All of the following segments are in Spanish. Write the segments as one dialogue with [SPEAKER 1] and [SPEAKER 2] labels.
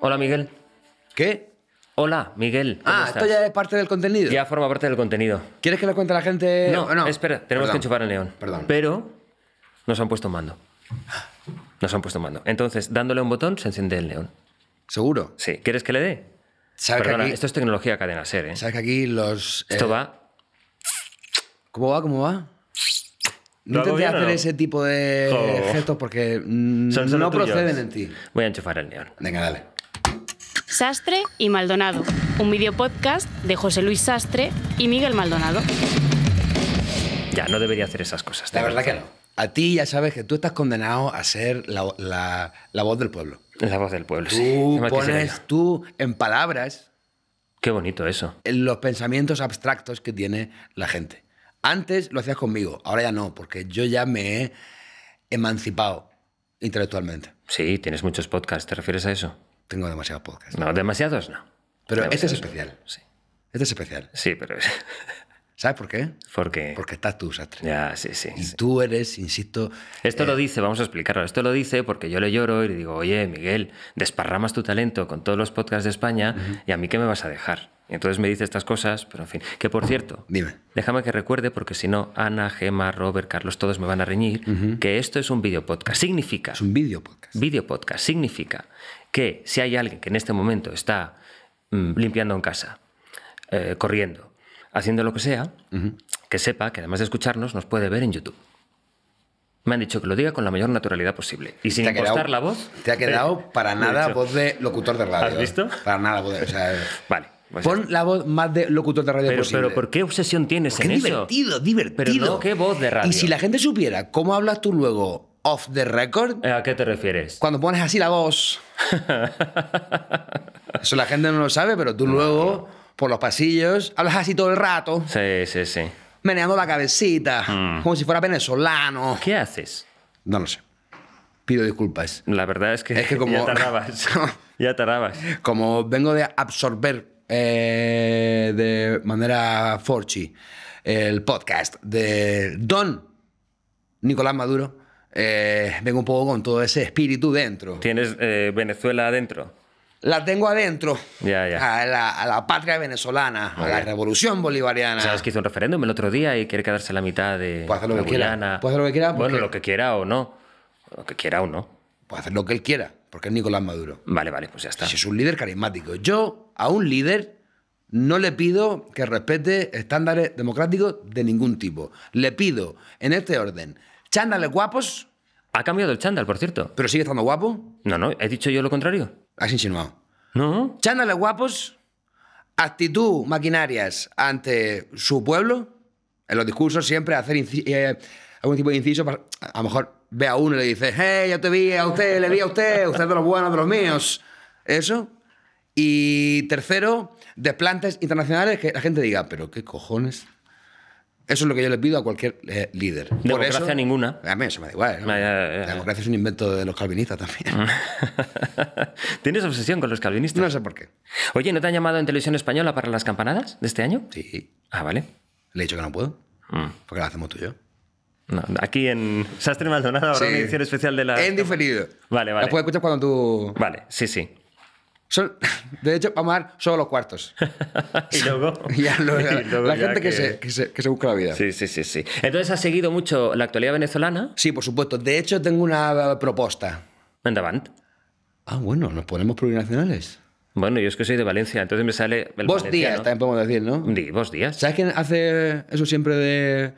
[SPEAKER 1] Hola, Miguel. ¿Qué? Hola, Miguel. Ah, esto ya es parte del contenido. Ya forma parte del contenido. ¿Quieres que le cuente a la gente? No, no. espera, tenemos que enchufar el neón. Perdón. Pero nos han puesto un mando. Nos han puesto un mando. Entonces, dándole un botón, se enciende el león ¿Seguro? Sí. ¿Quieres que le dé? esto es tecnología cadena ser, ¿eh? sabes que aquí los... Esto eh, va. ¿Cómo va? ¿Cómo va? No hacer ese
[SPEAKER 2] tipo de porque no proceden en
[SPEAKER 1] ti. Voy a enchufar el neón. Venga,
[SPEAKER 2] dale.
[SPEAKER 3] Sastre y Maldonado, un video podcast de José Luis Sastre y Miguel Maldonado.
[SPEAKER 2] Ya, no debería hacer esas cosas. La verdad que no. A ti ya sabes que tú estás condenado a ser la, la, la voz del pueblo. La voz del pueblo, tú sí. pones tú en palabras. Qué bonito eso. los pensamientos abstractos que tiene la gente. Antes lo hacías conmigo, ahora ya no, porque yo ya me he emancipado intelectualmente.
[SPEAKER 1] Sí, tienes muchos podcasts, ¿te refieres a eso? tengo demasiados podcasts. No, demasiados no. Pero este es especial. Sí. Este es especial. Sí, pero...
[SPEAKER 2] ¿Sabes por qué? Porque... Porque estás tú, Sastre. Ya, sí, sí. Y tú eres, insisto...
[SPEAKER 1] Esto lo eh, dice, vamos a explicarlo, esto lo dice porque yo le lloro y le digo, oye, Miguel, desparramas tu talento con todos los podcasts de España y a mí qué me vas a dejar. Y entonces me dice estas cosas, pero en fin. Que por cierto, Dime. déjame que recuerde, porque si no, Ana, Gema, Robert, Carlos, todos me van a reñir, que esto es un video podcast. Significa... Es un video podcast. Video podcast. Significa que si hay alguien que en este momento está mm, limpiando en casa, eh, corriendo, haciendo lo que sea, que sepa que además de escucharnos, nos puede ver en YouTube. Me han dicho que lo diga con la mayor naturalidad posible. Y sin impostar la voz. Te ha quedado para nada voz
[SPEAKER 2] de locutor de radio. ¿Has visto? Para nada voz vale. Pues pon la voz más de locutor de radio posible. Pero ¿por qué obsesión tienes en eso? divertido, divertido. Pero qué voz de radio. Y si la gente supiera cómo hablas tú luego off the record. Eh, ¿A qué te refieres? Cuando pones así la voz. Eso la gente no lo sabe, pero tú luego, por los pasillos, hablas así todo el rato. Sí, sí, sí. Meneando la cabecita, mm. como si fuera venezolano. ¿Qué haces? No lo sé. Pido disculpas. La verdad es que, es que como... ya tardabas. ya tardabas. Como vengo de absorber eh, de manera forchi el podcast de Don Nicolás Maduro eh, vengo un poco con todo ese espíritu dentro. ¿Tienes eh, Venezuela adentro? La tengo adentro. Ya, ya. A, la, a la patria venezolana, a la revolución bolivariana.
[SPEAKER 1] ¿Sabes que hizo un referéndum el otro día y quiere quedarse la mitad de. Puede hacer lo que quiera. lo que quiera. Bueno, lo que quiera
[SPEAKER 2] o no. Lo que quiera o no. Puede hacer lo que él quiera, porque es Nicolás Maduro. Vale, vale, pues ya está. Si es un líder carismático. Yo, a un líder, no le pido que respete estándares democráticos de ningún tipo. Le pido, en este orden, chándales guapos. Ha cambiado el chándal, por cierto. ¿Pero sigue estando guapo? No, no, he dicho yo lo contrario. Has insinuado. No. Chándales guapos, actitud maquinarias ante su pueblo. En los discursos siempre hacer eh, algún tipo de inciso. a lo mejor ve a uno y le dice, hey, yo te vi a usted, le vi a usted, usted es de los buenos, de los míos. Eso. Y tercero, desplantes internacionales que la gente diga, pero qué cojones eso es lo que yo le pido a cualquier eh, líder. Democracia ninguna. A mí eso me da igual. ¿no? la democracia es un invento de los calvinistas también.
[SPEAKER 1] ¿Tienes obsesión con los calvinistas? No sé por qué. Oye, ¿no te han llamado en televisión española para las campanadas de este año? Sí. Ah, vale. Le he dicho que no puedo. Mm. Porque la hacemos tú y yo. aquí en Sastre Maldonado habrá una edición
[SPEAKER 2] especial de la. En diferido. Vale, vale. La puedes escuchar cuando tú. Vale, sí, sí. de hecho, vamos a dar solo los cuartos. y luego. la gente que... se, que,
[SPEAKER 1] se, busca la
[SPEAKER 2] vida. Sí, sí, sí, sí.
[SPEAKER 1] Entonces, ¿has seguido mucho la actualidad venezolana? Sí, por supuesto.
[SPEAKER 2] De hecho, tengo una eh, propuesta. Mandavant. Ah, bueno, nos ponemos plurinacionales. Bueno, yo es que soy
[SPEAKER 1] de Valencia, entonces me
[SPEAKER 2] sale. vos días, también podemos decir, ¿no? Sí, vos días. ¿Sabes quién hace eso siempre de.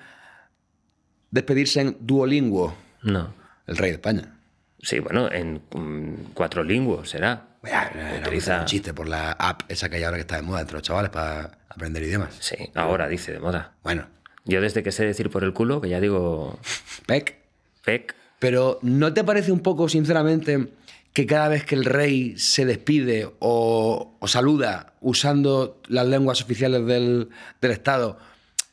[SPEAKER 2] despedirse en Duolingo? No. El rey de España. Sí, bueno, en mm, cuatro lenguas será un chiste por la app esa que hay ahora que está de moda entre los chavales para aprender idiomas. Sí, ahora dice de moda. Bueno. Yo desde que sé decir por el culo, que ya digo... Pec. Pec. Pero ¿no te parece un poco, sinceramente, que cada vez que el rey se despide o, saluda usando las lenguas oficiales del, Estado,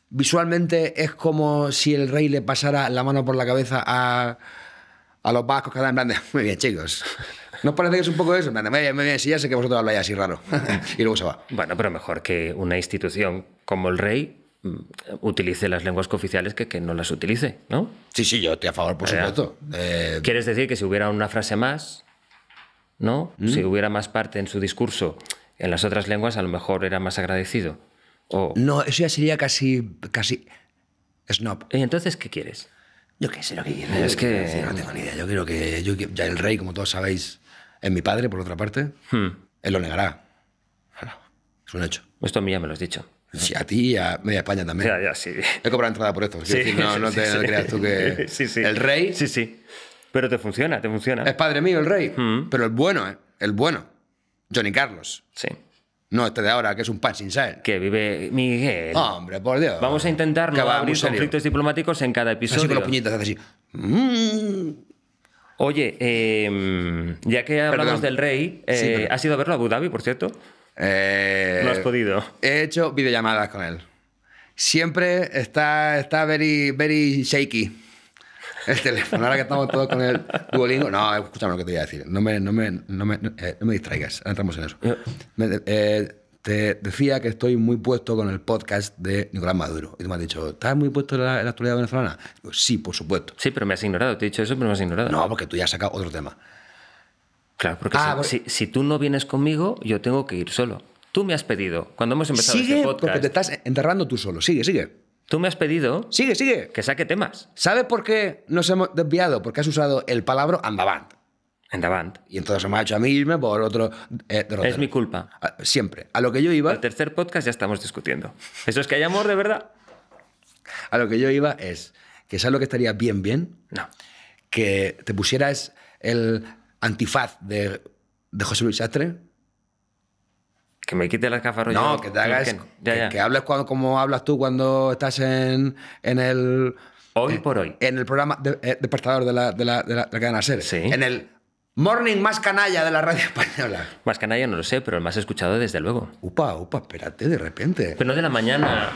[SPEAKER 2] visualmente es como si el rey le pasara la mano por la cabeza a, los vascos que en plan muy bien chicos, ¿No parece que es un poco eso? Me me si ya sé que vosotros habláis así raro. y luego se va. Bueno, pero mejor que una institución como el rey
[SPEAKER 1] mm, utilice las lenguas cooficiales que, que no las utilice, ¿no? Sí, sí, yo estoy a favor, por eh, supuesto. Eh, eh, ¿Quieres decir que si hubiera una frase más, ¿no? ¿Mm? Si hubiera más parte en su discurso en las otras lenguas, a lo mejor era más agradecido. O... No,
[SPEAKER 2] eso ya sería casi, casi snob. ¿Y entonces qué quieres? Yo qué sé lo que quiero. Es que... No tengo ni idea. Yo quiero que... ya el rey, como todos sabéis, en mi padre, por otra parte, hmm. él lo negará. es un hecho. Esto a mí ya me lo has dicho. Sí, a ti y a media España también. Ya, ya, sí. He cobrado entrada por esto. no, te, creas tú que... El rey... Sí, sí. Pero te funciona, te funciona. Es padre mío el rey. Hmm. Pero el bueno, ¿eh? El bueno. Johnny Carlos. Sí. No este de ahora, que es un pan sin Que vive Miguel. Hombre, por Dios.
[SPEAKER 1] Vamos a intentar no abrir conflictos diplomáticos en cada episodio. Así con los puñetas, así. Mm. Oye, em, ya que hablamos del rey, eh, ¿has ido a
[SPEAKER 2] verlo a Abu Dhabi, por cierto? Eh, no has podido. He hecho videollamadas con él. Siempre está, está very, very shaky el teléfono. Ahora que estamos todos con el Duolingo. No, escúchame lo que te voy a decir. No me, no me, no me, eh, no me distraigas. entramos en eso. eh, te decía que estoy muy puesto con el podcast de Nicolás Maduro. Y tú me has dicho, ¿estás muy puesto en la, actualidad venezolana? sí, por supuesto.
[SPEAKER 1] Sí, pero me has ignorado. Te he dicho eso, pero me has ignorado. No, porque tú ya has sacado otro tema. Claro, porque, ah, si, tú no vienes conmigo, yo tengo que ir solo. Tú me has pedido, cuando hemos empezado este podcast... porque te
[SPEAKER 2] estás enterrando tú solo. Sigue, sigue. Tú me has pedido... Sigue, sigue. Que saque temas. ¿Sabes por qué nos hemos desviado? Porque has usado el palabra ambavant Endavant. Y entonces me ha hecho a mí irme por otro... Eh, es mi culpa. Ah, siempre. A lo que yo iba... El tercer podcast ya estamos discutiendo. ¿Eso es que hay amor de verdad? A lo que yo iba es que ¿sabes lo que estaría bien, bien? No. Que te pusieras el antifaz de, José Luis Sastre. Que me quite las gafas No, que te hagas... Que, Que, hables cuando, como hablas tú cuando estás en, en el... Hoy por hoy. En el programa de, eh, despertador de la, de la, de cadena SER. Sí. En el Morning más canalla de la radio española. Más canalla no lo sé, pero el más escuchado desde luego. Upa, upa, espérate, de repente. Pero no de la mañana.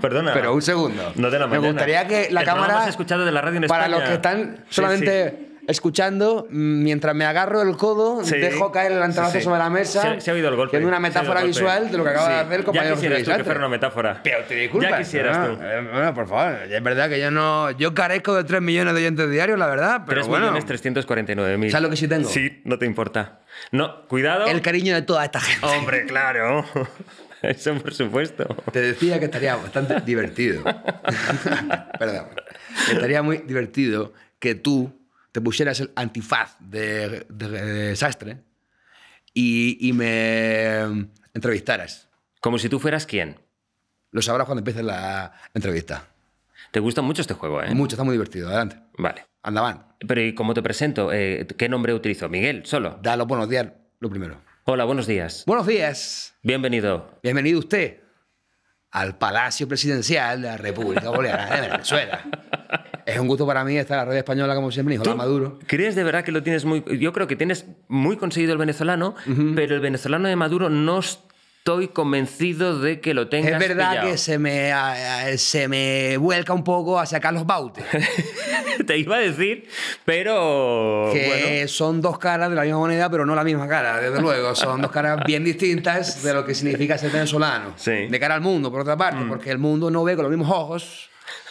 [SPEAKER 1] Perdona. Pero un segundo. No de la mañana. Me gustaría que la cámara. Más escuchado de la radio en Para los que están solamente
[SPEAKER 2] escuchando, mm, mientras me agarro el codo, dejo caer el antebrazo sobre la mesa. Se, ha oído el golpe. una metáfora visual de lo que acaba de hacer el compañero. Ya quisieras tú que fuera una
[SPEAKER 1] metáfora. Pero te disculpas. Ya quisieras tú.
[SPEAKER 2] Eh, bueno, por favor. Es verdad que yo no... Yo carezco de 3 millones de oyentes diarios, la verdad, pero 3 bueno. mil.
[SPEAKER 1] ¿Sabes lo que sí tengo? Sí, no te importa.
[SPEAKER 2] No, cuidado. El cariño de toda esta gente. Hombre, claro. Eso por supuesto. Te decía que estaría bastante divertido. Perdón. Estaría muy divertido que tú te pusieras el antifaz de, desastre sastre y, me entrevistaras. Como si tú fueras quién. Lo sabrás cuando empiece la entrevista. Te gusta mucho este juego, ¿eh? Mucho, está muy divertido. Adelante. Vale. Andaban.
[SPEAKER 1] Pero ¿y cómo te presento? Eh, ¿Qué nombre utilizo? ¿Miguel? ¿Solo? Dale, buenos días, lo primero. Hola,
[SPEAKER 2] buenos días. Buenos días. Bienvenido. Bienvenido usted al Palacio Presidencial de la República Bolivariana de Venezuela. Es un gusto para mí estar en la red española, como siempre, de Maduro.
[SPEAKER 1] ¿Crees de verdad que lo tienes muy.? Yo creo que tienes muy conseguido el venezolano, pero el venezolano de Maduro no estoy convencido de que lo tengas. Es verdad que
[SPEAKER 2] se me, se me vuelca un poco hacia Carlos Baute.
[SPEAKER 1] Te iba a decir, pero. Que
[SPEAKER 2] son dos caras de la misma moneda, pero no la misma cara, desde luego. Son dos caras bien distintas de lo que significa ser venezolano. De cara al mundo, por otra parte, mm. porque el mundo no ve con los mismos ojos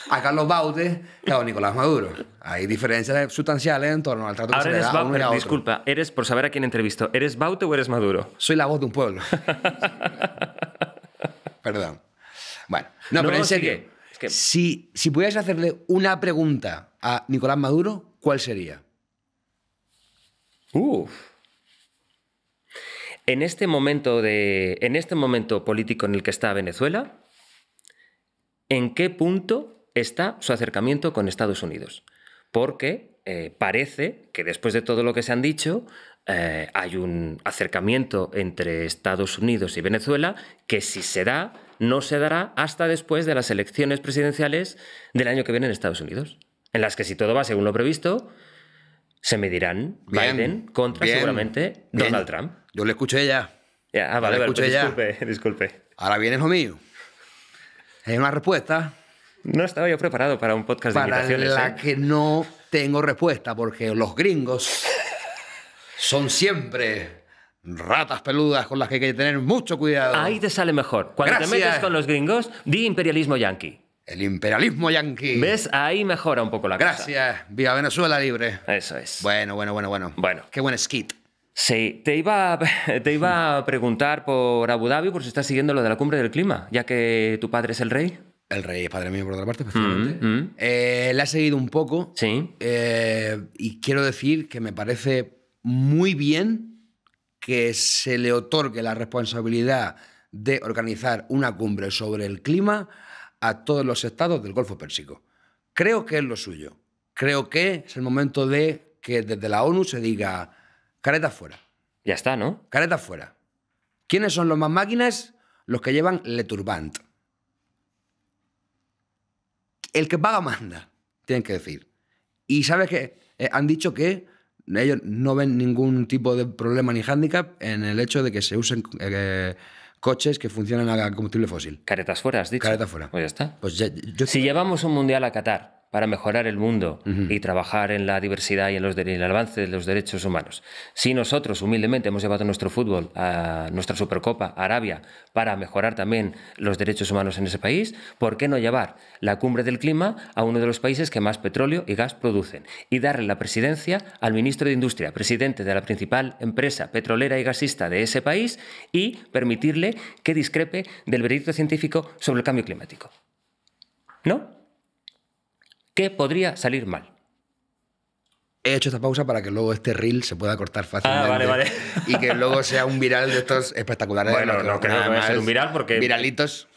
[SPEAKER 2] a Carlos Baute que a Nicolás Maduro. Hay diferencias sustanciales en torno al trato que se da a uno a Disculpa,
[SPEAKER 1] eres, por saber a quién entrevisto, ¿eres Baute o eres Maduro?
[SPEAKER 2] Soy la voz de un pueblo. Perdón. Bueno, no, pero en serio, que... si, si pudieras hacerle una pregunta a Nicolás Maduro, ¿cuál sería? Uf.
[SPEAKER 1] En este momento de. En este momento político en el que está Venezuela, ¿en qué punto está su acercamiento con Estados Unidos, porque eh, parece que después de todo lo que se han dicho, eh, hay un acercamiento entre Estados Unidos y Venezuela que si se da, no se dará hasta después de las elecciones presidenciales del año que viene en Estados Unidos, en las que si todo va según lo previsto,
[SPEAKER 2] se medirán Biden contra seguramente Donald Trump. Yo le escuché ya. ya ah, vale, vale, disculpe, disculpe. Ahora viene lo mío. Hay una
[SPEAKER 1] respuesta no estaba yo preparado para un
[SPEAKER 2] podcast de invitaciones. Para la ¿eh? que no tengo respuesta, porque los gringos son siempre ratas peludas con las que hay que tener mucho cuidado. Ahí te sale mejor. Cuando te metes con los gringos, di imperialismo yanqui. El imperialismo yanqui. ¿Ves? Ahí mejora un poco la cosa. Gracias. Viva Venezuela libre. Eso es. Bueno, bueno, bueno, bueno. Bueno. Qué buen skit. Sí, te iba, te
[SPEAKER 1] iba a preguntar por Abu Dhabi, por si estás siguiendo lo de la cumbre del clima, ya que tu padre es el rey.
[SPEAKER 2] El rey es padre mío, por otra parte, mm, especialmente. Mm. Eh, he seguido un poco. Sí. Eh, y quiero decir que me parece muy bien que se le otorgue la responsabilidad de organizar una cumbre sobre el clima a todos los estados del Golfo Pérsico. Creo que es lo suyo. Creo que es el momento de que desde la ONU se diga careta fuera. Ya está, ¿no? Careta fuera. ¿Quiénes son los más máquinas? Los que llevan Le Turbante. El que paga manda, tienen que decir. Y sabes que eh, han dicho que ellos no ven ningún tipo de problema ni hándicap en el hecho de que se usen eh, coches que funcionan a combustible fósil.
[SPEAKER 1] Caretas fuera, has dicho. Caretas fuera. Pues ya está. Pues yo... Si llevamos un mundial a Qatar para mejorar el mundo y trabajar en la diversidad y en, los, el avance de los derechos humanos. Si nosotros humildemente hemos llevado nuestro fútbol a nuestra Supercopa Arabia para mejorar también los derechos humanos en ese país, ¿por qué no llevar la cumbre del clima a uno de los países que más petróleo y gas producen y darle la presidencia al ministro de Industria, presidente de la principal empresa petrolera y gasista de ese país y permitirle que discrepe del veredicto científico sobre el cambio climático?
[SPEAKER 2] ¿No? ¿Qué podría salir mal? He hecho esta pausa para que luego este reel se pueda cortar ah, fácilmente. vale, vale. Y que luego sea un viral de estos espectaculares. Bueno, no, creo que vaya ser un viral porque. Viralitos.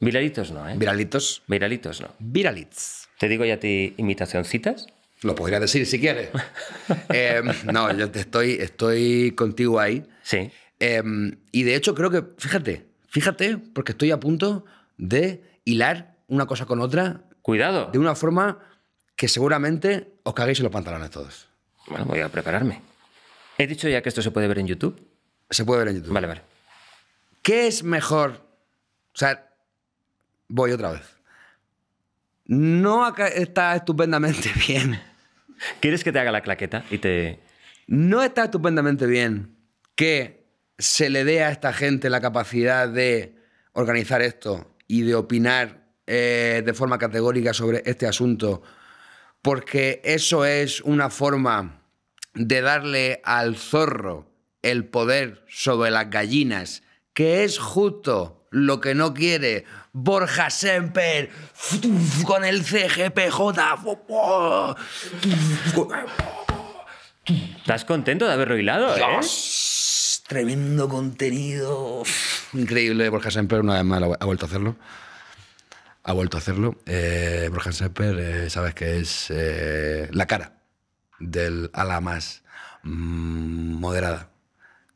[SPEAKER 2] Viralitos
[SPEAKER 1] no, ¿eh? Viralitos. Viralitos no. Viralits. Te digo ya ti imitacioncitas. Lo podrías
[SPEAKER 2] decir si quieres. Em, no, yo te estoy, estoy contigo ahí. Sí. Em, y de hecho creo que, fíjate, fíjate, porque estoy a punto de hilar una cosa con otra Cuidado. De una forma que seguramente os caguéis en los pantalones todos.
[SPEAKER 1] Bueno, voy a prepararme. He dicho ya que esto se puede ver en YouTube. Se
[SPEAKER 2] puede ver en YouTube. Vale, vale. ¿Qué es mejor? O sea, voy otra vez. No está estupendamente bien. ¿Quieres que te haga la claqueta y te.? No está estupendamente bien que se le dé a esta gente la capacidad de organizar esto y de opinar eh, de forma categórica sobre este asunto, porque eso es una forma de darle al zorro el poder sobre las gallinas, que es justo lo que no quiere Borja Semper con el CGPJ. ¿Estás contento de haber hilado? Eh? Tremendo contenido. Increíble, Borja Semper, una vez más ha vuelto a hacerlo ha vuelto a hacerlo. Eh, Sepper eh, sabes que es eh, la cara del ala más mm, moderada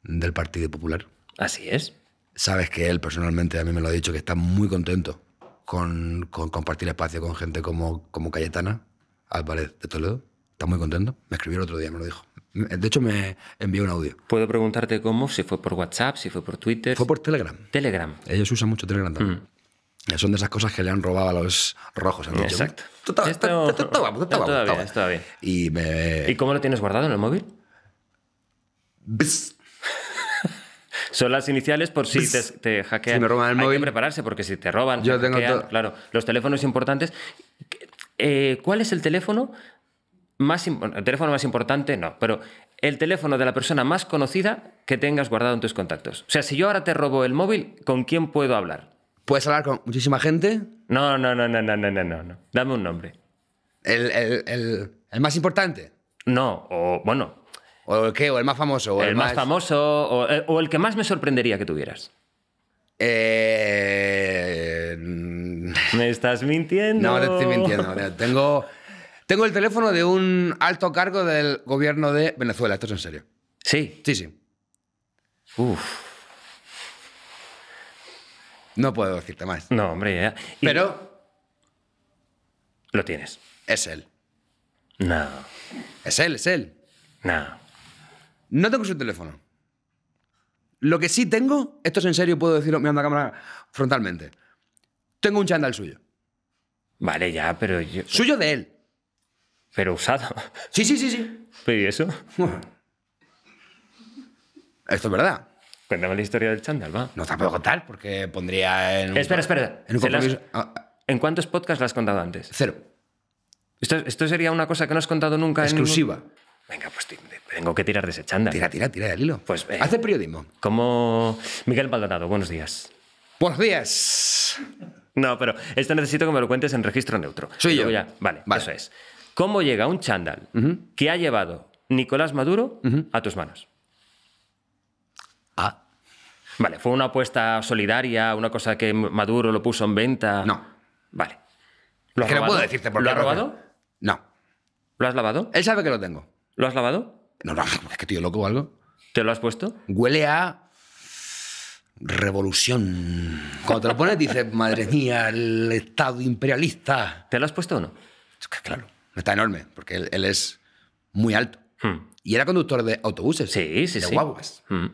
[SPEAKER 2] del Partido Popular. Así es. Sabes que él personalmente a mí me lo ha dicho, que está muy contento con, compartir espacio con gente como, como Cayetana Álvarez de Toledo. Está muy contento. Me escribió el otro día, me lo dijo. De hecho, me envió un audio. Puedo preguntarte cómo, si fue
[SPEAKER 1] por WhatsApp, si fue por Twitter. Fue por Telegram. Telegram.
[SPEAKER 2] Ellos usan mucho Telegram también. Mm. Son de esas cosas que le han robado a los rojos. Exacto.
[SPEAKER 1] Está bien. Y, cómo lo tienes guardado en el móvil? Son las iniciales por si te, hackean. Hay que prepararse porque si te roban, yo claro, los teléfonos importantes. Eh, ¿Cuál es el teléfono más el teléfono más importante? No, pero el teléfono de la persona más conocida que tengas guardado en tus contactos. O sea, si yo ahora te robo el móvil, ¿con quién puedo hablar?
[SPEAKER 2] Puedes hablar con muchísima gente. No, no, no, no, no, no, no, no. Dame un nombre. El, más importante. No, o bueno. ¿O el qué? ¿O el más famoso? O el, más,
[SPEAKER 1] famoso, eh, o, el que más me sorprendería que tuvieras.
[SPEAKER 2] Eh, me estás mintiendo. No, te estoy mintiendo. Tengo, tengo el teléfono de un alto cargo del gobierno de Venezuela. Esto es en serio. Sí. Sí, sí. Uf. No puedo decirte más. No, hombre. ya, Pero Lo tienes. es él. No, Es él, es él. no. No tengo su teléfono. Lo que sí tengo, esto es en serio, puedo decirlo mirando a cámara frontalmente. Tengo un chándal suyo. Vale, ya, pero yo... Suyo de él. Pero usado. Sí, sí, sí, sí. ¿Y eso? Esto es verdad. Cuéntame la historia del chándal, va. No tampoco tal, porque pondría en. Espera, espera.
[SPEAKER 1] Ah, ah. En, cuántos podcasts lo has contado antes? Cero. Esto, sería una cosa que no has contado nunca. Exclusiva. Venga, pues tengo que tirar de ese chándal. Tira, tira, tira del hilo. Pues, eh, Hace periodismo. Como Miguel Maldonado, buenos días. Buenos días. No, pero esto necesito que me lo cuentes en registro neutro. Soy yo. Ya... Vale, eso es. ¿Cómo llega un chándal que ha llevado Nicolás Maduro a tus manos? Ah. Vale, ¿fue una apuesta solidaria, una cosa que Maduro lo puso en venta? No. Vale. ¿Lo que no puedo decirte por ¿Lo qué. has robado?
[SPEAKER 2] No. ¿Lo has lavado? Él sabe que lo tengo. ¿Lo has lavado? No, no, es que tío loco o algo. ¿Te lo has puesto? Huele a revolución. Cuando te lo pones dices, madre mía, el Estado imperialista. ¿Te lo has puesto o no? Claro, está enorme, porque él, es muy alto. Hmm. Y era conductor de autobuses. Sí, sí, de guaguas. Hmm.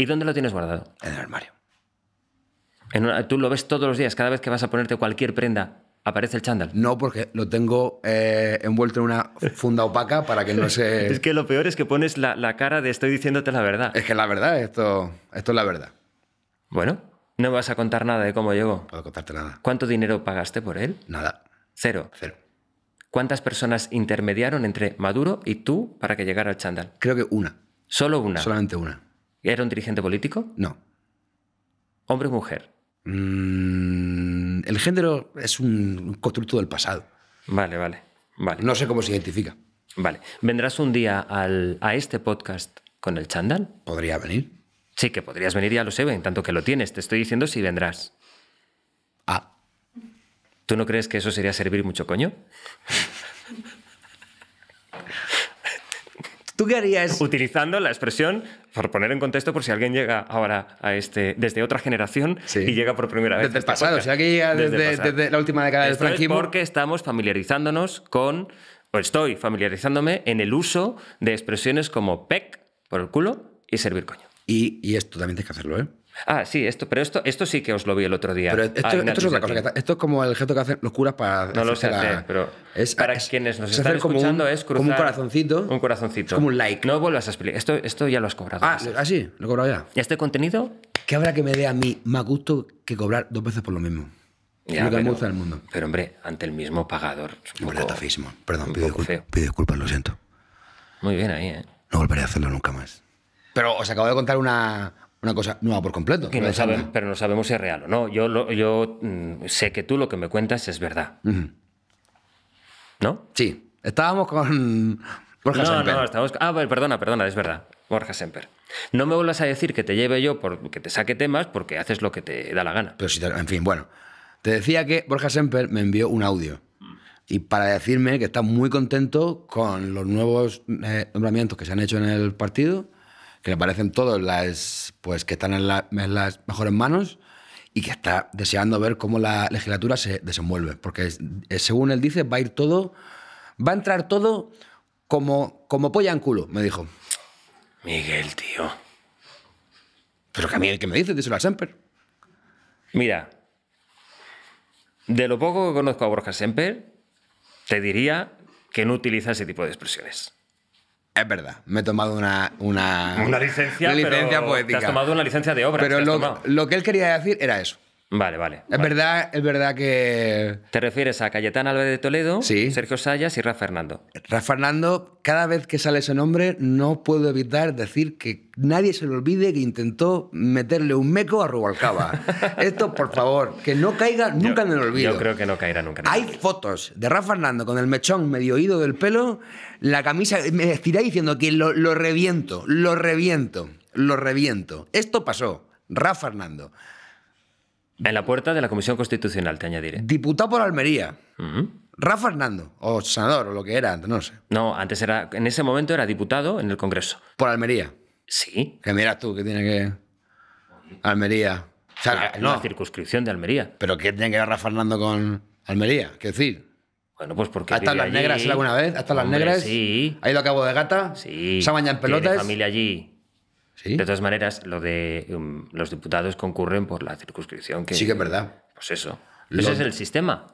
[SPEAKER 2] ¿Y
[SPEAKER 1] dónde lo tienes guardado? En el armario. En ¿Tú lo ves todos los días? Cada vez que vas a ponerte
[SPEAKER 2] cualquier prenda, aparece el chándal. No, porque lo tengo eh, envuelto en una funda opaca para que no se... es
[SPEAKER 1] que lo peor es que pones la, cara de estoy diciéndote la verdad. Es que la verdad, esto, esto es la verdad. Bueno, no me vas a contar nada de cómo llegó. No puedo contarte nada. ¿Cuánto dinero pagaste por él? Nada. Cero. Cero. ¿Cuántas personas intermediaron entre Maduro y tú para que llegara el chándal? Creo que una. ¿Solo una? Solamente una. ¿Era un dirigente
[SPEAKER 2] político? No. ¿Hombre o mujer? Mm, el género es un constructo del pasado. Vale, vale, vale. No sé cómo se identifica.
[SPEAKER 1] Vale. ¿Vendrás un día a este podcast con el Chandal? Podría venir. Sí, que podrías venir, ya lo sé, en tanto que lo tienes. Te estoy diciendo si vendrás. Ah. ¿Tú no crees que eso sería servir mucho coño? ¿Tú qué harías? Utilizando la expresión, por poner en contexto, por si alguien llega ahora a este, desde otra generación y llega por primera vez. Desde el este pasado, o sea, que desde,
[SPEAKER 2] la última década del franquismo. porque
[SPEAKER 1] estamos familiarizándonos con, o estoy familiarizándome en el uso de expresiones como pec, por el culo, y servir coño. Y, y esto también tienes que hacerlo, ¿eh? Ah, sí, esto, pero esto, esto sí que os lo vi el otro día. Pero esto, ah, es otra cosa,
[SPEAKER 2] esto es como el gesto que hacen los curas para. No lo sé
[SPEAKER 1] pero. Es, para quienes nos están escuchando es cruzar. Como un corazoncito. Un corazoncito. como un like. No vuelvas a explicar. Esto, esto ya lo has cobrado. Ah, ¿ah
[SPEAKER 2] sí, lo he cobrado ya. ¿Y
[SPEAKER 1] este contenido?
[SPEAKER 2] ¿Qué habrá que me dé a mí más gusto que cobrar dos veces por lo mismo?
[SPEAKER 1] lo que me gusta del
[SPEAKER 2] mundo. Pero hombre, ante el mismo pagador. Es un Perdón, pido, pido disculpas, lo siento. Muy bien ahí, ¿eh? No volveré a hacerlo nunca más. Pero os acabo de contar una, una cosa nueva por completo. pero no sabemos si es real o
[SPEAKER 1] no. Yo, yo mm, sé que tú lo que me cuentas es verdad.
[SPEAKER 2] ¿No? Sí. Estábamos con
[SPEAKER 1] Borja Semper. No, estábamos... Ah, perdona, perdona, es verdad. Borja Semper. No me vuelvas a decir que te lleve yo porque te saque temas porque haces lo que te da la gana. Pero En fin, bueno.
[SPEAKER 2] Te decía que Borja Semper me envió un audio y para decirme que está muy contento con los nuevos eh, nombramientos que se han hecho en el partido que le parecen todos las, pues, que están en, las mejores manos y que está deseando ver cómo la legislatura se desenvuelve. Porque según él dice, va a ir todo, va a entrar todo como, como polla en culo, me dijo. Miguel, tío. Pero que a mí que me dice, dice la Semper. Mira,
[SPEAKER 1] de lo poco que conozco a Borja Semper, te diría que no utiliza ese tipo de expresiones.
[SPEAKER 2] Es verdad, me he tomado una. licencia, Te has tomado una licencia de obra. Pero lo que él quería decir era eso. Vale, vale. Es verdad, es verdad
[SPEAKER 1] que. ¿Te refieres a Cayetán Álvarez de Toledo, sí. Sergio Sayas y Rafa Fernando?
[SPEAKER 2] Rafa Fernando, cada vez que sale ese nombre, no puedo evitar decir que nadie se le olvide que intentó meterle un meco a Rubalcaba. Esto, por favor, que no caiga nunca me en el olvido. Yo creo que no caerá nunca. Hay fotos de Rafa Fernando con el mechón medio oído del pelo, la camisa, me estirá diciendo que lo, reviento, lo reviento, lo reviento. Esto pasó, Rafa Fernando.
[SPEAKER 1] En la puerta de la Comisión Constitucional, te añadiré.
[SPEAKER 2] Diputado por Almería. Rafa Fernando,
[SPEAKER 1] o senador, o lo que era antes, no sé. No, antes era, en ese momento era diputado en el Congreso. Por Almería. Sí. Que miras tú, que tiene que.
[SPEAKER 2] Almería. O sea, la, eh, circunscripción de Almería. ¿Pero qué tiene que ver Rafa Fernando con Almería? ¿Qué decir? Bueno, pues porque. ¿Hasta las negras alguna vez? ¿Hasta las negras? Sí. ¿Ha ido a cabo de gata? Sí. ¿Se bañado en pelotas? Tiene familia allí. De todas maneras, lo de
[SPEAKER 1] um, los diputados concurren por la circunscripción que... Sí que es verdad. Pues eso. Ese es el sistema.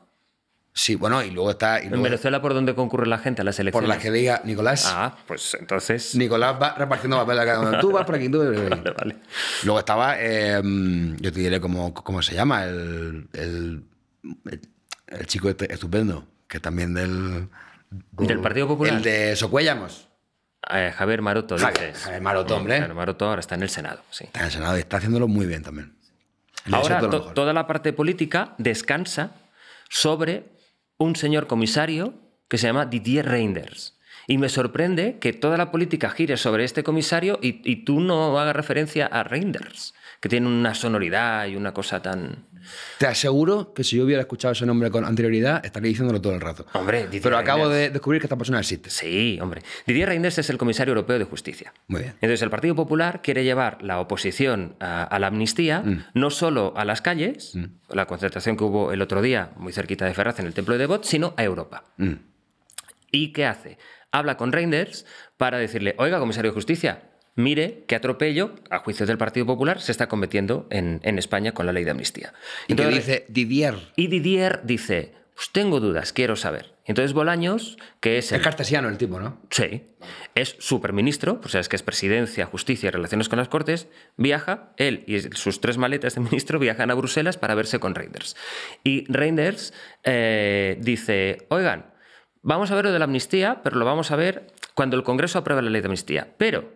[SPEAKER 1] Sí, bueno, y luego está... ¿En Venezuela por donde concurre la gente a las elecciones? Por las que diga Nicolás. Ah,
[SPEAKER 2] pues entonces... Nicolás va repartiendo papel a cada uno. Tú vas por aquí, tú... vale, vale. Luego estaba, em, yo te diré cómo, cómo se llama, el, chico este estupendo, que también del...
[SPEAKER 1] Del Partido Popular. El de Socuellamos. Eh, Javier Maroto, Javier, Maroto, mm, hombre. ahora está en el Senado, Está
[SPEAKER 2] en el Senado y está haciéndolo muy bien también. ahora
[SPEAKER 1] toda la parte política descansa sobre un señor comisario que se llama Didier Reinders. Y me sorprende que toda la política gire sobre este comisario y, y tú no hagas referencia a Reinders, que tiene una sonoridad y una cosa tan...
[SPEAKER 2] Te aseguro que si yo hubiera escuchado ese nombre con anterioridad, estaría diciéndolo todo el rato.
[SPEAKER 1] Hombre, Pero acabo de descubrir que esta persona existe. Sí, hombre. Didier Reinders es el comisario europeo de justicia. Muy bien. Entonces, el Partido Popular quiere llevar la oposición a, la amnistía, mm. no solo a las calles, mm. la concentración que hubo el otro día, muy cerquita de Ferraz, en el Templo de Bot, sino a Europa. Mm. ¿Y qué hace? Habla con Reinders para decirle, oiga, comisario de justicia, mire qué atropello, a juicio del Partido Popular, se está cometiendo en, España con la ley de amnistía. ¿Y dice Didier? Y Didier dice, pues tengo dudas, quiero saber. Entonces Bolaños, que es... El, es cartesiano el tipo, ¿no? Sí. Es superministro, pues sabes que es presidencia, justicia y relaciones con las Cortes, viaja, él y sus tres maletas de ministro viajan a Bruselas para verse con Reinders. Y Reinders eh, dice, oigan, vamos a ver lo de la amnistía, pero lo vamos a ver cuando el Congreso apruebe la ley de amnistía. Pero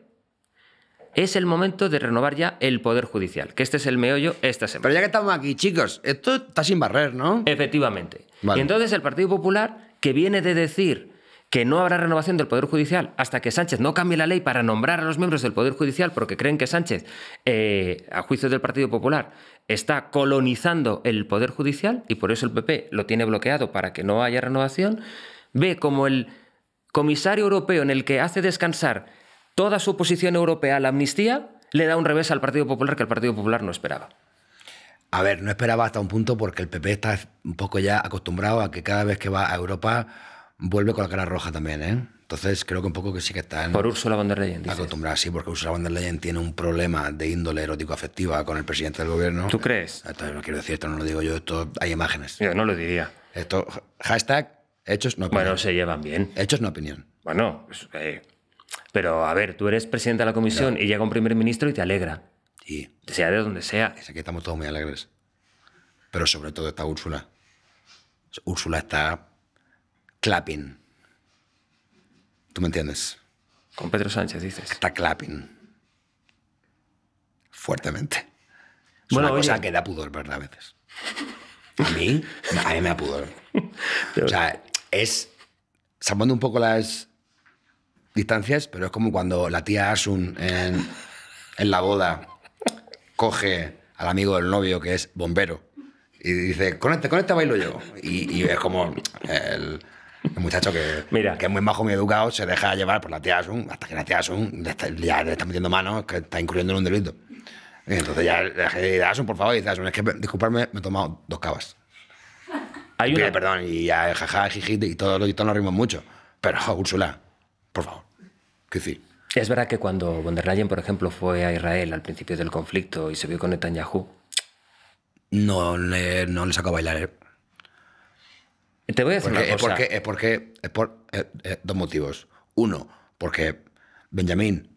[SPEAKER 1] es el momento de renovar ya el Poder Judicial, que este es el meollo esta semana. Pero ya que estamos aquí, chicos, esto está sin barrer, ¿no? Efectivamente. Y entonces el Partido Popular, que viene de decir que no habrá renovación del Poder Judicial hasta que Sánchez no cambie la ley para nombrar a los miembros del Poder Judicial, porque creen que Sánchez, eh, a juicio del Partido Popular, está colonizando el Poder Judicial y por eso el PP lo tiene bloqueado para que no haya renovación, ve como el comisario europeo en el que hace descansar toda su oposición europea a la amnistía le da un revés al Partido Popular que el Partido Popular no esperaba.
[SPEAKER 2] A ver, no esperaba hasta un punto porque el PP está un poco ya acostumbrado a que cada vez que va a Europa vuelve con la cara roja también, ¿eh? Entonces creo que un poco que sí que está... Por Ursula von der Leyen, Acostumbrada, sí, porque Ursula von der Leyen tiene un problema de índole erótico-afectiva con el presidente del gobierno. ¿Tú crees? Esto no quiero decir, esto no lo digo yo, esto hay imágenes. Yo no lo diría. Esto, hashtag, hechos no opinión. Bueno, se llevan bien. Hechos no opinión. Bueno,
[SPEAKER 1] eh, pero a ver, tú eres presidente de la comisión y llega un primer ministro y te alegra. Sí.
[SPEAKER 2] Sea de donde sea. Es estamos todos muy alegres. Pero sobre todo está Úrsula. Úrsula está clapping. ¿Tú me entiendes? Con Pedro Sánchez, dices. Está clapping. Fuertemente. Es una cosa que da pudor, ¿verdad? A veces. A mí, a mí me da pudor. o sea, es. Salvando un poco las, distancias, pero es como cuando la tía Asun en, la boda coge al amigo del novio que es bombero y dice, con este, con este bailo yo. Y, y es como el, muchacho que, que es muy majo, muy educado, se deja llevar por la tía Asun, hasta que la tía Asun ya le está metiendo manos, que está incurriendo en un delito. Y entonces ya le eh, Asun, por favor, dice Asun, es que, disculparme, me he tomado dos cabas Hay perdón, y ya jaja, y todos todo nos ritmos mucho. Pero, Úrsula, por favor. Es verdad que cuando von der Leyen, por ejemplo, fue a Israel al principio del
[SPEAKER 1] conflicto
[SPEAKER 2] y se vio con Netanyahu. No le, no le sacó a bailar. ¿eh? Te voy a decir una eh, cosa. Es porque, es eh, por, dos motivos. Uno, porque Benjamín,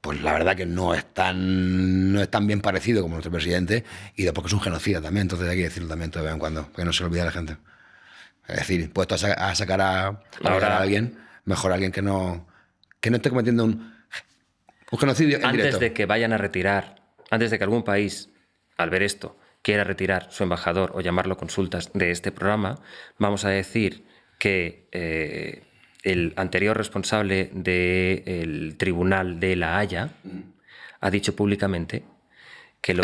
[SPEAKER 2] pues la verdad que no es tan, no es tan bien parecido como nuestro presidente, y dos, porque es un genocida también, entonces hay que decirlo también de vez en cuando, que no se lo olvide a la gente. Es decir, puesto a, sacar a, a alguien, mejor alguien que no que no esté cometiendo un, genocidio Antes de que vayan a retirar,
[SPEAKER 1] antes de que algún país, al ver esto, quiera retirar su embajador o llamarlo consultas de este programa, vamos a decir que eh, el anterior responsable del tribunal de La Haya ha dicho públicamente que lo,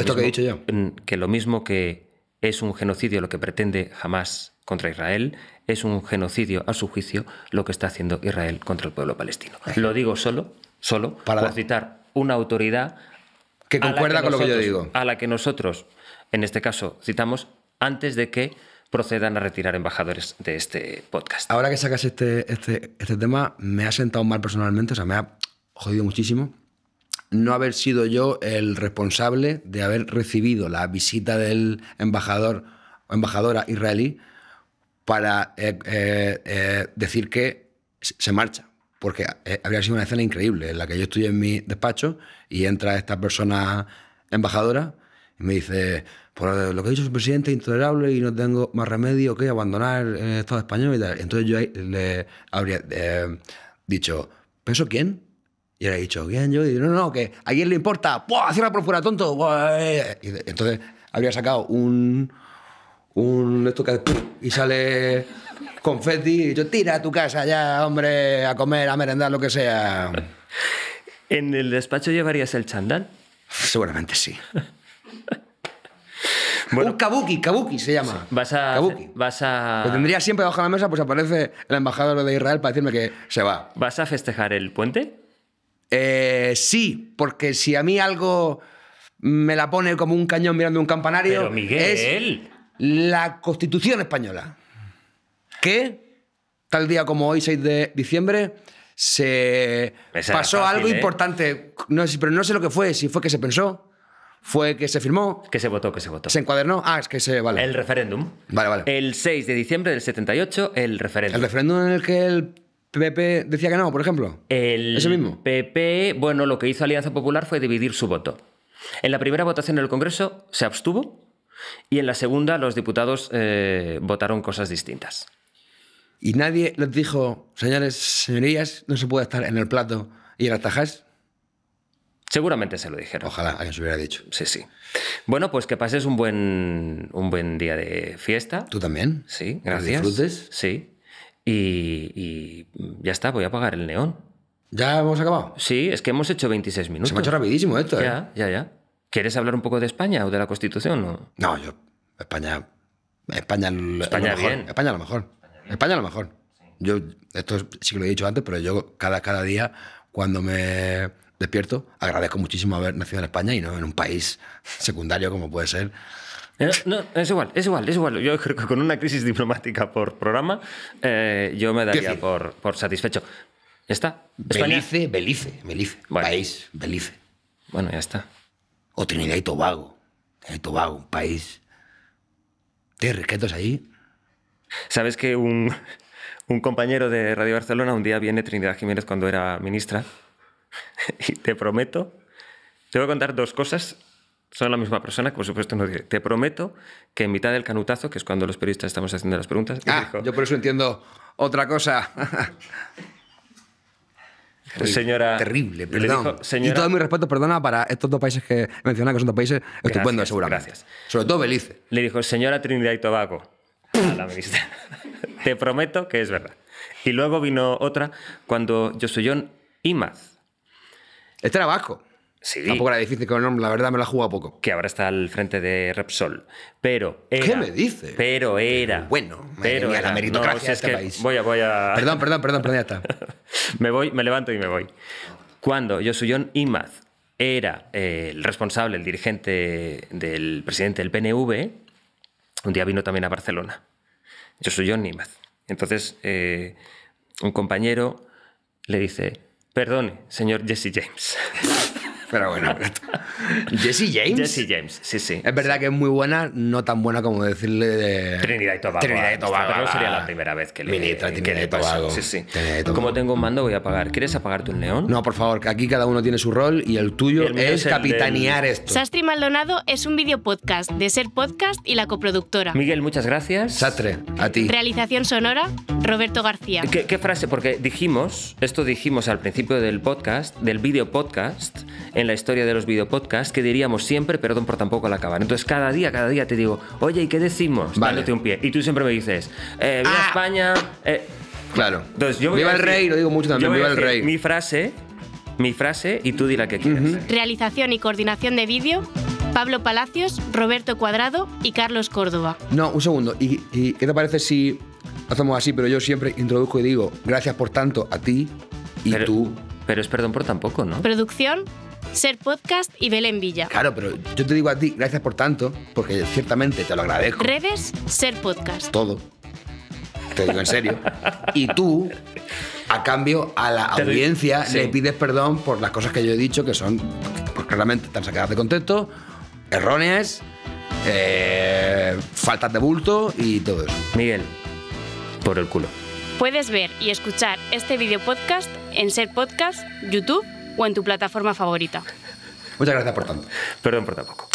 [SPEAKER 1] que lo mismo que es un genocidio lo que pretende jamás contra Israel, es un genocidio a su juicio lo que está haciendo Israel contra el pueblo palestino. Lo digo solo, solo Para por citar una autoridad
[SPEAKER 2] que concuerda con lo que yo digo.
[SPEAKER 1] A la que nosotros, en este caso, citamos antes de que procedan a retirar embajadores de este podcast.
[SPEAKER 2] Ahora que sacas este, este, este tema, me ha sentado mal personalmente, o sea, me ha jodido muchísimo no haber sido yo el responsable de haber recibido la visita del embajador o embajadora israelí para eh, eh, eh, decir que se marcha. Porque habría sido una escena increíble en la que yo estoy en mi despacho y entra esta persona embajadora y me dice, por lo que ha dicho su presidente es intolerable y no tengo más remedio que abandonar el Estado español y Entonces yo le habría dicho, ¿peso quién? Y le he dicho, ¿quién yo? Y no, no, que a quién le importa. ¡Puah! hacer por fuera, tonto. entonces habría sacado un, un esto que y sale confeti y yo tira a tu casa ya, hombre, a comer, a merendar, lo que sea. ¿En el despacho llevarías el chandal? Seguramente sí.
[SPEAKER 1] Bueno, un kabuki, kabuki se llama. Vas a. Kabuki. Vas
[SPEAKER 2] Lo tendría siempre bajo la mesa, pues aparece el embajador de Israel para decirme que se va. ¿Vas a festejar el puente? Eh, sí, porque si a mí algo me la pone como un cañón mirando un campanario. Pero Miguel. Es la Constitución española, que tal día como hoy, 6 de diciembre, se pasó algo ¿eh? importante, no sé, pero no sé lo que fue, si fue que se pensó, fue que se firmó. Que se votó, que se votó. Se encuadernó. Ah, es que se. Vale. El referéndum. Vale, vale. El
[SPEAKER 1] 6 de diciembre del 78, el referéndum. El
[SPEAKER 2] referéndum en el que el PP decía que no, por ejemplo.
[SPEAKER 1] El Ese mismo. PP, bueno, lo que hizo Alianza Popular fue dividir su voto. En la primera votación en el Congreso se abstuvo y en la segunda los diputados eh, votaron
[SPEAKER 2] cosas distintas. Y nadie les dijo, señores, señorías, no se puede estar en el plato y en las tajas. Seguramente se lo dijeron. Ojalá alguien se hubiera dicho.
[SPEAKER 1] Sí, sí. Bueno, pues que pases un buen, un buen día de fiesta. Tú también. Sí, gracias. Que disfrutes. Sí. Y, ya está, voy a apagar el neón. ¿Ya hemos acabado? Sí, es que hemos hecho 26 minutos. Se ha hecho rapidísimo esto, Ya, ¿eh? ya, ya. ¿Quieres hablar un poco de España o de la Constitución? No, yo.
[SPEAKER 2] España. España, España, lo mejor. España a lo mejor. España a lo mejor. Yo, esto sí que lo he dicho antes, pero yo cada, cada día, cuando me despierto, agradezco muchísimo haber nacido en España y no en un país secundario como puede ser. Eh, no, es igual, es igual, es igual. Yo creo que con una crisis
[SPEAKER 1] diplomática por programa, eh, yo me daría por, por, satisfecho. ¿Ya está?
[SPEAKER 3] Belice,
[SPEAKER 2] Belice, Belice. País, Belice. Bueno, ya está o Trinidad y Tobago. Trinidad Tobago, un país de riquetos ahí.
[SPEAKER 1] Sabes que un, compañero de Radio Barcelona un día viene Trinidad Jiménez cuando era ministra y te prometo, te voy a contar dos cosas son la misma persona, que por supuesto no diré. Te prometo que en mitad del canutazo, que es cuando los periodistas estamos haciendo
[SPEAKER 2] las preguntas. Ah, yo por eso entiendo otra cosa. señora. Terrible, perdón. y todo mi respeto, perdona, para estos dos países que mencionado, que son dos países estupendos,
[SPEAKER 1] seguramente. Gracias. Sobre todo Belice. Le dijo, señora Trinidad y Tobago, a la ministra, te prometo que es verdad. Y luego vino otra cuando yo John Imaz. Este era vasco. Tampoco era difícil con el nombre, la verdad me la jugado poco. Que ahora está al frente de Repsol. Pero ¿Qué me dice? Pero era. bueno, pero la meritocracia este país. Voy a, voy a. Perdón,
[SPEAKER 2] perdón, perdón, perdón, ya está.
[SPEAKER 1] me voy, me levanto y me voy. Cuando Yosuyon Imaz era eh, el responsable, el dirigente del presidente del PNV, un día vino también a Barcelona. Yosuyon Imaz. Entonces, eh, un compañero le dice: Perdone, señor Jesse James. Pero bueno, Jesse James. Jesse James, sí, sí.
[SPEAKER 2] Es verdad que es muy buena, no tan buena como decirle Trinidad y Tobago. Trinidad y Tobago. No sería la ah,
[SPEAKER 1] primera vez que le Ministra, Trinidad y Tobago. Sí, sí. Como tengo un mando, voy a apagar. ¿Quieres
[SPEAKER 2] apagarte un león? No, por favor, que aquí cada uno tiene su rol y el tuyo es, capitanear esto. Sastre
[SPEAKER 3] Maldonado es un video podcast de Ser Podcast y la coproductora. Miguel,
[SPEAKER 2] muchas gracias. Sastre,
[SPEAKER 1] a ti.
[SPEAKER 3] Realización sonora, Roberto García.
[SPEAKER 1] ¿Qué, frase? Porque dijimos, esto dijimos al principio del podcast, del video podcast, en la historia de los videopodcasts que diríamos siempre, perdón por tampoco la acaban Entonces, cada día, cada día te digo, oye, ¿y qué decimos? Vale. Dándote un pie. Y tú siempre me dices, eh, viva ah. España. Eh". Claro. Entonces, yo voy viva el rey, lo digo mucho también, viva el rey. Mi frase, mi frase y tú di la que quieras.
[SPEAKER 3] Realización y coordinación de vídeo. Pablo Palacios, Roberto Cuadrado y Carlos Córdoba.
[SPEAKER 2] No, un segundo. ¿Y, qué te parece si hacemos así? Pero yo siempre introduzco y digo, gracias por tanto a ti y tú. Pero es perdón por tampoco, ¿no?
[SPEAKER 3] Producción, ser Podcast y Belén Villa. Claro,
[SPEAKER 2] pero yo te digo a ti, gracias por tanto, porque ciertamente te lo agradezco.
[SPEAKER 3] Redes, Ser Podcast.
[SPEAKER 2] Todo. Te digo en serio. y tú, a cambio, a la audiencia le pides perdón por las cosas que yo he dicho, que son pues, claramente tan sacadas de contexto, erróneas, eh, faltas de bulto y todo eso. Miguel, por el culo.
[SPEAKER 3] Puedes ver y escuchar este video podcast en Ser Podcast, YouTube o en tu plataforma favorita.
[SPEAKER 1] Muchas gracias por tanto. Perdón por tampoco.